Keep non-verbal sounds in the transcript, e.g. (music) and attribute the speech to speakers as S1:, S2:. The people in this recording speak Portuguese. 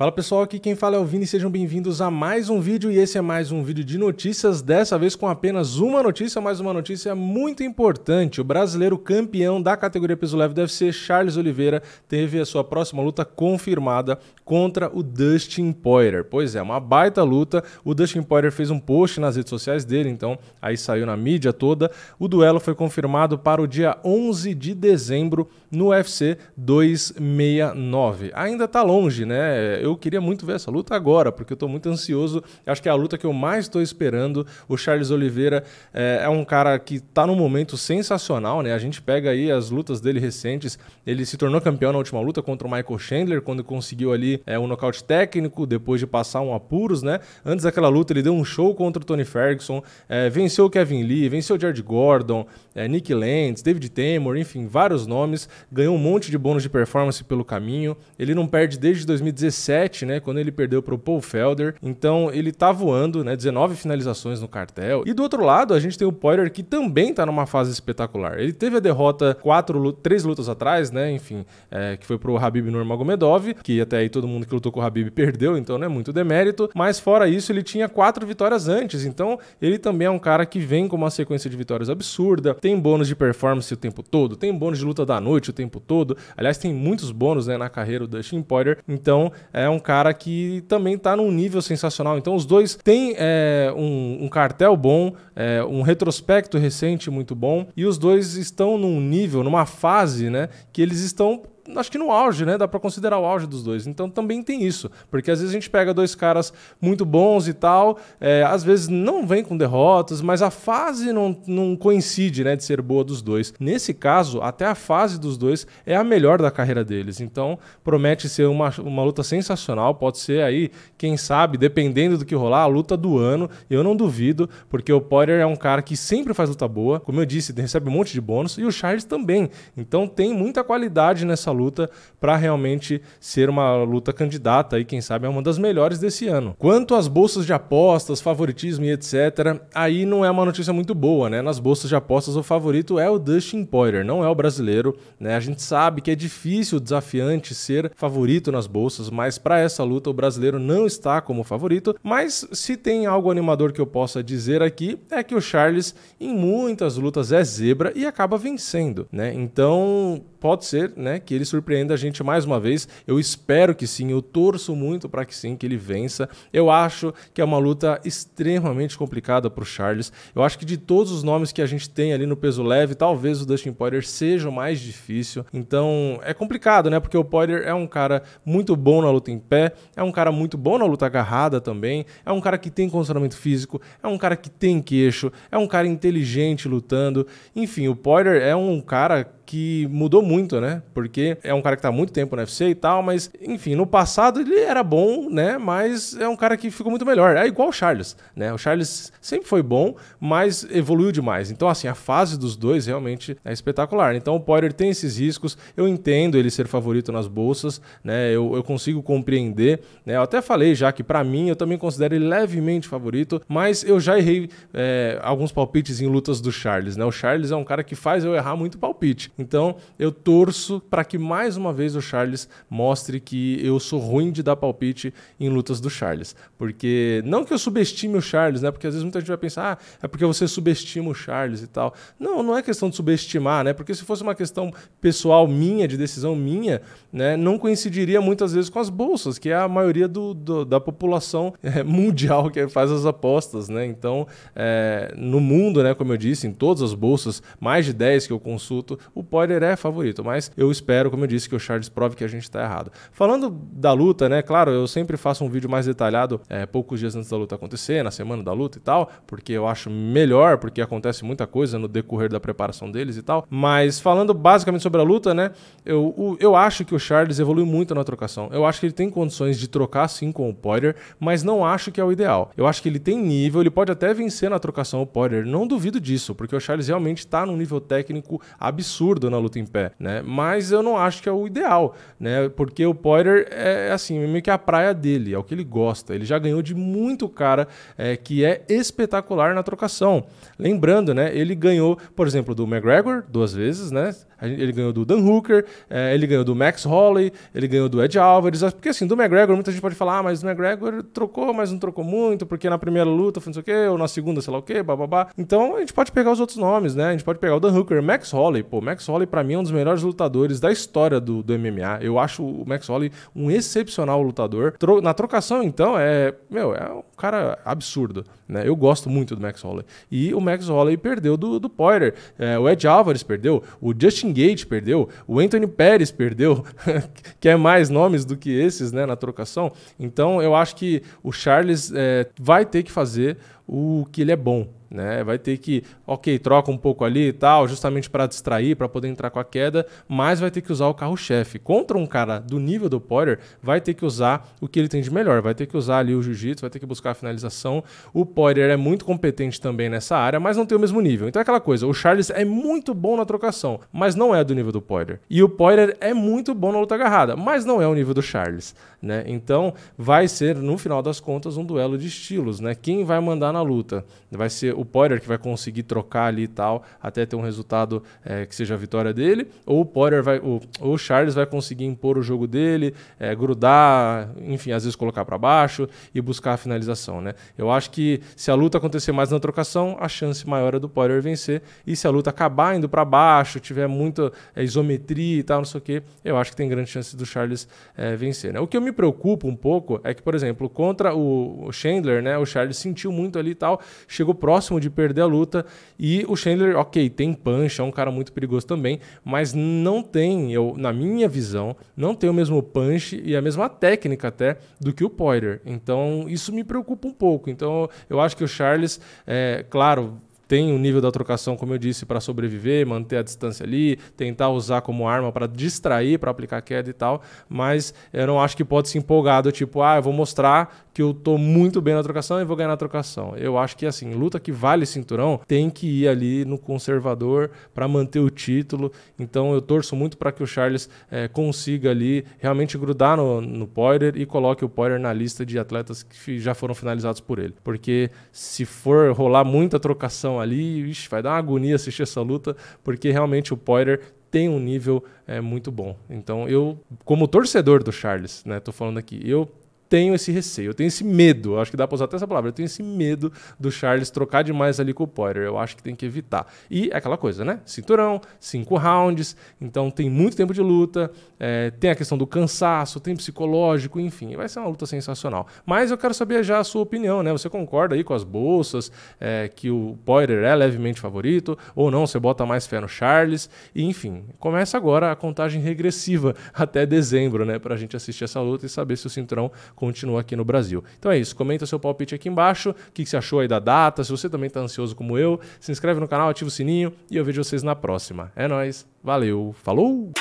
S1: Fala pessoal, aqui quem fala é o Vini, sejam bem-vindos a mais um vídeo e esse é mais um vídeo de notícias, dessa vez com apenas uma notícia, mais uma notícia muito importante. O brasileiro campeão da categoria peso leve do ser Charles Oliveira, teve a sua próxima luta confirmada contra o Dustin Poirier. Pois é, uma baita luta. O Dustin Poirier fez um post nas redes sociais dele, então aí saiu na mídia toda. O duelo foi confirmado para o dia 11 de dezembro no UFC 269. Ainda tá longe, né? Eu eu queria muito ver essa luta agora, porque eu estou muito ansioso. Acho que é a luta que eu mais estou esperando. O Charles Oliveira é, é um cara que está num momento sensacional, né? A gente pega aí as lutas dele recentes. Ele se tornou campeão na última luta contra o Michael Chandler, quando conseguiu ali é, eh, um nocaute técnico, depois de passar um apuros, né? Antes daquela luta, ele deu um show contra o Tony Ferguson, é, venceu o Kevin Lee, venceu o Jared Gordon, é, Nick Lentz, David Tamer, enfim, vários nomes. Ganhou um monte de bônus de performance pelo caminho. Ele não perde desde 2017 né, quando ele perdeu para o Paul Felder. Então ele tá voando, né, 19 finalizações no cartel. E do outro lado, a gente tem o Poirier que também tá numa fase espetacular. Ele teve a derrota quatro, três lutas atrás, né, enfim, é, que foi pro Habib Nurmagomedov, que até aí todo mundo que lutou com o Habib perdeu, então não é muito demérito. Mas fora isso, ele tinha quatro vitórias antes, então ele também é um cara que vem com uma sequência de vitórias absurda, tem bônus de performance o tempo todo, tem bônus de luta da noite o tempo todo. Aliás, tem muitos bônus né, na carreira do Dustin Poirier. Então, é, é um cara que também está num nível sensacional. Então os dois têm é, um, um, cartel bom, é, um retrospecto recente muito bom, e os dois estão num nível, numa fase, né, que eles estão acho que no auge, né? Dá para considerar o auge dos dois. Então também tem isso, porque às vezes a gente pega dois caras muito bons e tal, é, às vezes não vem com derrotas, mas a fase não, não coincide, né? De ser boa dos dois. Nesse caso, até a fase dos dois é a melhor da carreira deles. Então promete ser uma, uma luta sensacional. Pode ser aí, quem sabe, dependendo do que rolar, a luta do ano. Eu não duvido, porque o Potter é um cara que sempre faz luta boa. Como eu disse, recebe um monte de bônus e o Charles também. Então tem muita qualidade nessa luta luta para realmente ser uma luta candidata e quem sabe é uma das melhores desse ano. Quanto às bolsas de apostas, favoritismo e etc, aí não é uma notícia muito boa, né? Nas bolsas de apostas o favorito é o Dustin Poirier, não é o brasileiro, né? A gente sabe que é difícil o desafiante ser favorito nas bolsas, mas para essa luta o brasileiro não está como favorito, mas se tem algo animador que eu possa dizer aqui é que o Charles em muitas lutas é zebra e acaba vencendo, né? Então, pode ser, né, que ele surpreenda a gente mais uma vez. Eu espero que sim, eu torço muito para que sim, que ele vença. Eu acho que é uma luta extremamente complicada para o Charles. Eu acho que de todos os nomes que a gente tem ali no peso leve, talvez o Dustin Poirier seja o mais difícil. Então é complicado, né? Porque o Poirier é um cara muito bom na luta em pé, é um cara muito bom na luta agarrada também, é um cara que tem condicionamento físico, é um cara que tem queixo, é um cara inteligente lutando. Enfim, o Poirier é um cara que mudou muito, né? Porque é um cara que tá há muito tempo no UFC e tal, mas, enfim, no passado ele era bom, né? Mas é um cara que ficou muito melhor. É igual o Charles, né? O Charles sempre foi bom, mas evoluiu demais. Então, assim, a fase dos dois realmente é espetacular. Então, o Poirier tem esses riscos. Eu entendo ele ser favorito nas bolsas, né? Eu, eu consigo compreender, né? Eu até falei já que, para mim, eu também considero ele levemente favorito, mas eu já errei é, alguns palpites em lutas do Charles, né? O Charles é um cara que faz eu errar muito palpite. Então, eu torço para que mais uma vez o Charles mostre que eu sou ruim de dar palpite em lutas do Charles. Porque, não que eu subestime o Charles, né? Porque às vezes muita gente vai pensar, ah, é porque você subestima o Charles e tal. Não, não é questão de subestimar, né? Porque se fosse uma questão pessoal minha, de decisão minha, né? Não coincidiria muitas vezes com as bolsas, que é a maioria do, do da população (laughs) eh, mundial que faz as apostas, né? Então, é, no mundo, né? Como eu disse, em todas as bolsas, mais de 10 que eu consulto, o Poirier é favorito, mas eu espero, como eu disse, que o Charles prove que a gente está errado. Falando da luta, né? Claro, eu sempre faço um vídeo mais detalhado é, poucos dias antes da luta acontecer, na semana da luta e tal, porque eu acho melhor, porque acontece muita coisa no decorrer da preparação deles e tal. Mas falando basicamente sobre a luta, né? Eu, eu acho que o Charles evoluiu muito na trocação. Eu acho que ele tem condições de trocar sim com o Poirier, mas não acho que é o ideal. Eu acho que ele tem nível, ele pode até vencer na trocação o Poirier, não duvido disso, porque o Charles realmente está num nível técnico absurdo absurdo na luta em pé, né? Mas eu não acho que é o ideal, né? Porque o Poirier é, é assim, é meio que a praia dele, é o que ele gosta. Ele já ganhou de muito cara é, que é espetacular na trocação. Lembrando, né? Ele ganhou, por exemplo, do McGregor duas vezes, né? Ele ganhou do Dan Hooker, eh, ele ganhou do Max Holloway, ele ganhou do Ed Alvarez. Porque assim, do McGregor, muita gente pode falar, ah, mas o McGregor trocou, mas não trocou muito, porque na primeira luta foi não sei o quê, ou na segunda, sei lá o quê, bababá. Então a gente pode pegar os outros nomes, né? A gente pode pegar o Dan Hooker, Max Holloway. Pô, Max Holloway pra mim é um dos melhores lutadores da história do, do MMA. Eu acho o Max Holloway um excepcional lutador. Tro na trocação, então, é. Meu, é um cara absurdo, né? Eu gosto muito do Max Holloway. E o Max Holloway perdeu do, do Poirier. É, o Ed Alvarez perdeu. O Justin Gate perdeu, o Anthony Pérez perdeu, (laughs) que é mais nomes do que esses né, na trocação. Então eu acho que o Charles é, vai ter que fazer o que ele é bom, né? Vai ter que, ok, troca um pouco ali e tal, justamente para distrair, para poder entrar com a queda, mas vai ter que usar o carro-chefe. Contra um cara do nível do Poirier, vai ter que usar o que ele tem de melhor, vai ter que usar ali o jiu-jitsu, vai ter que buscar a finalização. O Poirier é muito competente também nessa área, mas não tem o mesmo nível. Então é aquela coisa, o Charles é muito bom na trocação, mas não é do nível do Poirier. E o Poirier é muito bom na luta agarrada, mas não é o nível do Charles. Né? Então vai ser, no final das contas, um duelo de estilos. Né? Quem vai mandar na luta? Vai ser o Poirier que vai conseguir trocar ali e tal, até ter um resultado é, que seja a vitória dele, ou o Poirier vai, ou, ou o Charles vai conseguir impor o jogo dele, é, grudar, enfim, às vezes colocar para baixo e buscar a finalização, né? Eu acho que se a luta acontecer mais na trocação, a chance maior é do Poirier vencer, e se a luta acabar indo para baixo, tiver muita é, isometria e tal, não sei o que, eu acho que tem grande chance do Charles é, vencer, né? O que eu me preocupo um pouco é que, por exemplo, contra o Chandler, né, o Charles sentiu muito ali e tal, chegou próximo próximo de perder a luta. E o Chandler, ok, tem punch, é um cara muito perigoso também, mas não tem, eu, na minha visão, não tem o mesmo punch e a mesma técnica até do que o Poirier. Então isso me preocupa um pouco. Então eu acho que o Charles, é, claro, tem o um nível da trocação, como eu disse, para sobreviver, manter a distância ali, tentar usar como arma para distrair, para aplicar queda e tal, mas eu não acho que pode ser empolgado tipo, ah, eu vou mostrar que eu tô muito bem na trocação e vou ganhar na trocação. Eu acho que assim, luta que vale cinturão tem que ir ali no conservador para manter o título. Então eu torço muito para que o Charles é, consiga ali realmente grudar no, no Poirier e coloque o Poirier na lista de atletas que já foram finalizados por ele. Porque se for rolar muita trocação ali, Ixi, vai dar uma agonia assistir essa luta, porque realmente o Poirier tem um nível é, muito bom. Então eu, como torcedor do Charles, né, tô falando aqui, eu tenho esse receio, eu tenho esse medo, acho que dá para usar até essa palavra, eu tenho esse medo do Charles trocar demais ali com o Poirier, eu acho que tem que evitar. E é aquela coisa, né? Cinturão, cinco rounds, então tem muito tempo de luta, é, tem a questão do cansaço, tem psicológico, enfim, vai ser uma luta sensacional. Mas eu quero saber já a sua opinião, né? Você concorda aí com as bolsas, é, que o Poirier é levemente favorito, ou não, você bota mais fé no Charles, e, enfim, começa agora a contagem regressiva (laughs) até dezembro, né? Pra gente assistir essa luta e saber se o cinturão continua aqui no Brasil. Então é isso, comenta seu palpite aqui embaixo, o que, você achou aí da data, se você também está ansioso como eu, se inscreve no canal, ativa o sininho e eu vejo vocês na próxima. É nós, valeu, falou!